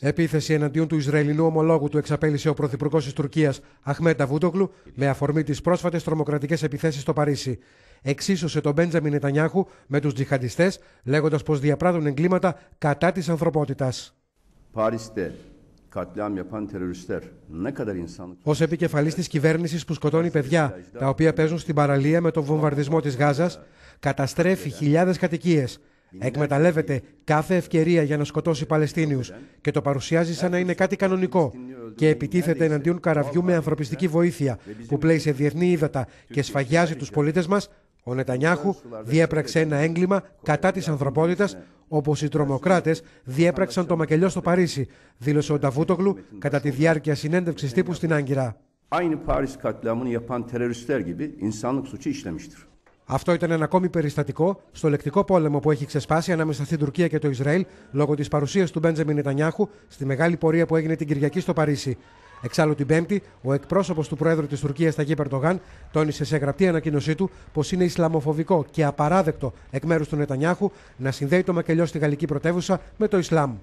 Επίθεση εναντίον του Ισραηλινού ομολόγου του εξαπέλυσε ο Πρωθυπουργός της Τουρκίας Αχμέτα Βούτογλου με αφορμή τις πρόσφατες τρομοκρατικές επιθέσεις στο Παρίσι. Εξίσωσε τον Μπέντζαμιν Νετανιάχου με τους τζιχαντιστές, λέγοντας πως διαπράττουν εγκλήματα κατά της ανθρωπότητας. Ως επικεφαλής της κυβέρνησης που σκοτώνει παιδιά, τα οποία παίζουν στην παραλία με τον βομβαρδισμό της Γάζας, καταστρέφει χιλιάδες κατοικίες. Εκμεταλλεύεται κάθε ευκαιρία για να σκοτώσει Παλαιστίνιους και το παρουσιάζει σαν να είναι κάτι κανονικό και επιτίθεται εναντίον καραβιού με ανθρωπιστική βοήθεια που πλέει σε διεθνή ύδατα και σφαγιάζει του πολίτες μας. Ο Νετανιάχου διέπραξε ένα έγκλημα κατά της ανθρωπότητας, ναι. όπως οι τρομοκράτε διέπραξαν το μακελιό στο Παρίσι, δήλωσε ο Νταβούτογλου κατά τη διάρκεια συνέντευξης τύπου στην Άγκυρα. Aynı Paris yapan teröristler gibi insanlık suçu işlemiştir. Αυτό ήταν ένα ακόμη περιστατικό στο λεκτικό πόλεμο που έχει ξεσπάσει ανάμεσα στην Τουρκία και το Ισραήλ λόγω της παρουσίας του Μπέντζεμιν Νετανιάχου στη μεγάλη πορεία που έγινε την Κυριακή στο Παρίσι. Εξάλλου την Πέμπτη, ο εκπρόσωπος του Προέδρου της Τουρκίας Ταγί Περτογάν τόνισε σε γραπτή ανακοίνωσή του πως είναι Ισλαμοφοβικό και απαράδεκτο εκ μέρους του Νετανιάχου να συνδέει το μακελιό στη γαλλική πρωτεύουσα με το Ισλάμ.